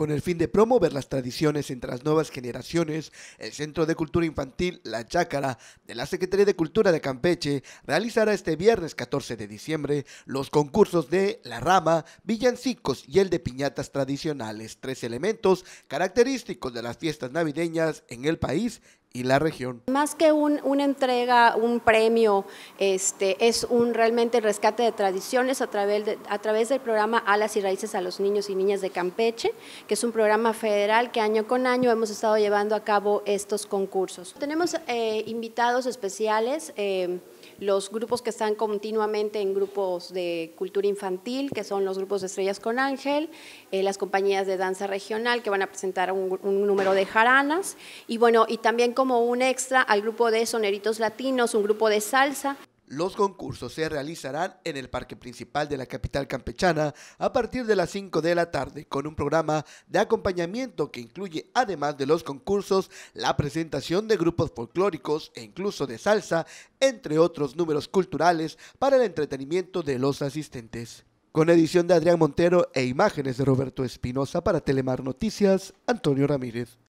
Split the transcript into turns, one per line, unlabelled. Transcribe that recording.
Con el fin de promover las tradiciones entre las nuevas generaciones, el Centro de Cultura Infantil La Chácara de la Secretaría de Cultura de Campeche realizará este viernes 14 de diciembre los concursos de La Rama, Villancicos y el de Piñatas Tradicionales, tres elementos característicos de las fiestas navideñas en el país y la región.
Más que un, una entrega, un premio, este, es un realmente rescate de tradiciones a través, de, a través del programa Alas y Raíces a los Niños y Niñas de Campeche, que es un programa federal que año con año hemos estado llevando a cabo estos concursos. Tenemos eh, invitados especiales. Eh, los grupos que están continuamente en grupos de cultura infantil, que son los grupos de Estrellas con Ángel, eh, las compañías de danza regional que van a presentar un, un, número de jaranas, y bueno, y también como un extra al grupo de soneritos latinos, un grupo de salsa.
Los concursos se realizarán en el parque principal de la capital campechana a partir de las 5 de la tarde con un programa de acompañamiento que incluye, además de los concursos, la presentación de grupos folclóricos e incluso de salsa, entre otros números culturales para el entretenimiento de los asistentes. Con edición de Adrián Montero e imágenes de Roberto Espinosa para Telemar Noticias, Antonio Ramírez.